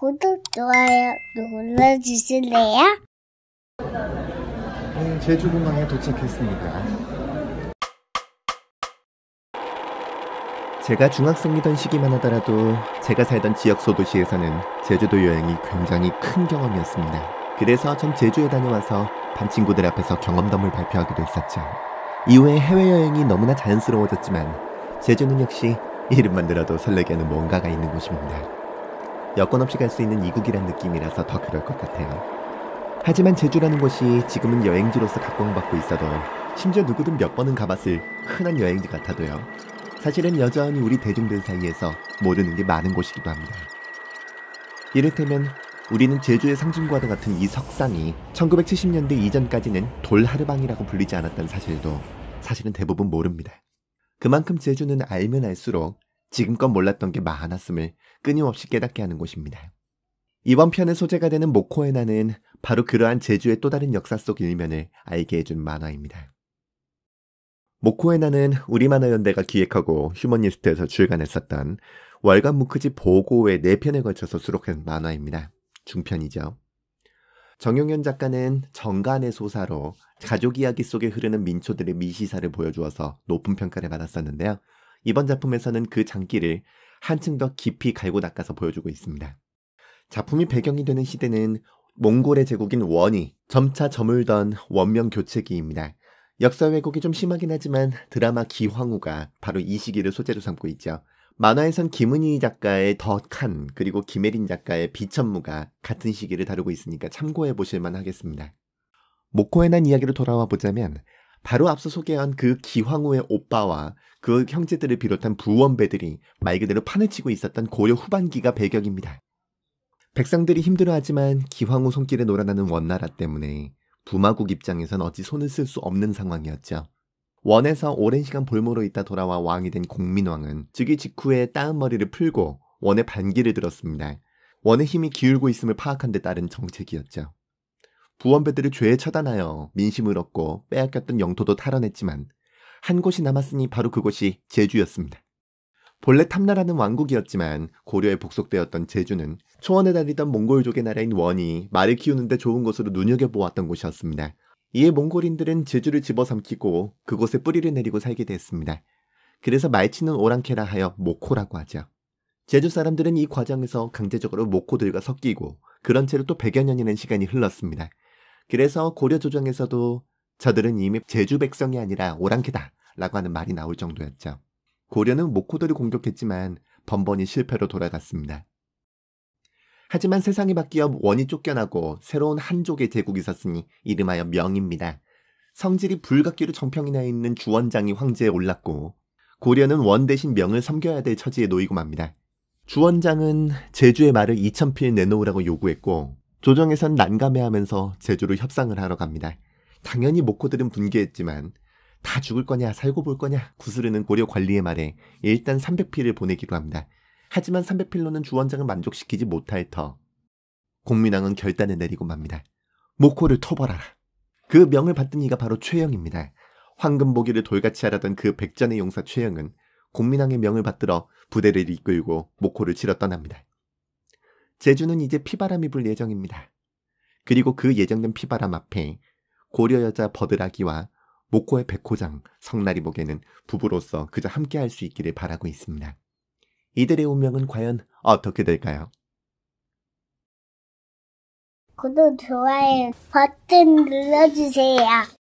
구독, 좋아요 눌러주실래요? 네, 제주공항에 도착했습니다. 제가 중학생이던 시기만 하더라도 제가 살던 지역 소도시에서는 제주도 여행이 굉장히 큰 경험이었습니다. 그래서 전 제주에 다녀와서 반 친구들 앞에서 경험담을 발표하기도 했었죠. 이후에 해외여행이 너무나 자연스러워졌지만 제주는 역시 이름만 들어도 설레게 하는 뭔가가 있는 곳입니다. 여건 없이 갈 수 있는 이국이란 느낌이라서 더 그럴 것 같아요. 하지만 제주라는 곳이 지금은 여행지로서 각광받고 있어도 심지어 누구든 몇 번은 가봤을 흔한 여행지 같아도요. 사실은 여전히 우리 대중들 사이에서 모르는 게 많은 곳이기도 합니다. 이를테면 우리는 제주의 상징과도 같은 이 석상이 1970년대 이전까지는 돌하르방이라고 불리지 않았다는 사실도 사실은 대부분 모릅니다. 그만큼 제주는 알면 알수록 지금껏 몰랐던 게 많았음을 끊임없이 깨닫게 하는 곳입니다. 이번 편의 소재가 되는 모코에나는 바로 그러한 제주의 또 다른 역사 속 일면을 알게 해준 만화입니다. 모코에나는 우리만화연대가 기획하고 휴머니스트에서 출간했었던 월간 무크지 보고의 4편에 걸쳐서 수록한 만화입니다. 중편이죠. 정용현 작가는 정간의 소사로 가족 이야기 속에 흐르는 민초들의 미시사를 보여주어서 높은 평가를 받았었는데요. 이번 작품에서는 그 장기를 한층 더 깊이 갈고 닦아서 보여주고 있습니다. 작품이 배경이 되는 시대는 몽골의 제국인 원이 점차 저물던 원명 교체기입니다. 역사 왜곡이 좀 심하긴 하지만 드라마 기황후가 바로 이 시기를 소재로 삼고 있죠. 만화에선 김은희 작가의 더 칸 그리고 김혜린 작가의 비천무가 같은 시기를 다루고 있으니까 참고해 보실만 하겠습니다. 모코에 난 이야기로 돌아와 보자면 바로 앞서 소개한 그 기황후의 오빠와 그 형제들을 비롯한 부원배들이 말 그대로 판을 치고 있었던 고려 후반기가 배경입니다. 백성들이 힘들어하지만 기황후 손길에 놀아나는 원나라 때문에 부마국 입장에선 어찌 손을 쓸 수 없는 상황이었죠. 원에서 오랜 시간 볼모로 있다 돌아와 왕이 된 공민왕은 즉위 직후에 따은 머리를 풀고 원의 반기를 들었습니다. 원의 힘이 기울고 있음을 파악한 데 따른 정책이었죠. 부원배들을 죄에 처단하여 민심을 얻고 빼앗겼던 영토도 탈환했지만 한 곳이 남았으니 바로 그곳이 제주였습니다. 본래 탐나라는 왕국이었지만 고려에 복속되었던 제주는 초원에 다니던 몽골족의 나라인 원이 말을 키우는데 좋은 곳으로 눈여겨보았던 곳이었습니다. 이에 몽골인들은 제주를 집어삼키고 그곳에 뿌리를 내리고 살게 됐습니다. 그래서 말치는 오랑캐라 하여 모코라고 하죠. 제주 사람들은 이 과정에서 강제적으로 모코들과 섞이고 그런 채로 또 100여 년이라는 시간이 흘렀습니다. 그래서 고려 조정에서도 저들은 이미 제주 백성이 아니라 오랑캐다 라고 하는 말이 나올 정도였죠. 고려는 모코도를 공격했지만 번번이 실패로 돌아갔습니다. 하지만 세상이 바뀌어 원이 쫓겨나고 새로운 한족의 제국이 있었으니 이름하여 명입니다. 성질이 불갑기로 정평이나 있는 주원장이 황제에 올랐고 고려는 원 대신 명을 섬겨야 될 처지에 놓이고 맙니다. 주원장은 제주의 말을 이천필 내놓으라고 요구했고 조정에선 난감해하면서 제주로 협상을 하러 갑니다. 당연히 모코들은 분개했지만 다 죽을 거냐 살고 볼 거냐 구스르는 고려 관리의 말에 일단 300필을 보내기로 합니다. 하지만 300필로는 주원장을 만족시키지 못할 터 공민왕은 결단을 내리고 맙니다. 모코를 토벌하라. 그 명을 받은 이가 바로 최영입니다. 황금보기를 돌같이 하라던 그 백전의 용사 최영은 공민왕의 명을 받들어 부대를 이끌고 모코를 치러 떠납니다. 제주는 이제 피바람이 불 예정입니다. 그리고 그 예정된 피바람 앞에 고려여자 버드라기와 목코의 백호장, 성나리목에는 부부로서 그저 함께할 수 있기를 바라고 있습니다. 이들의 운명은 과연 어떻게 될까요? 구독, 좋아요 버튼 눌러주세요.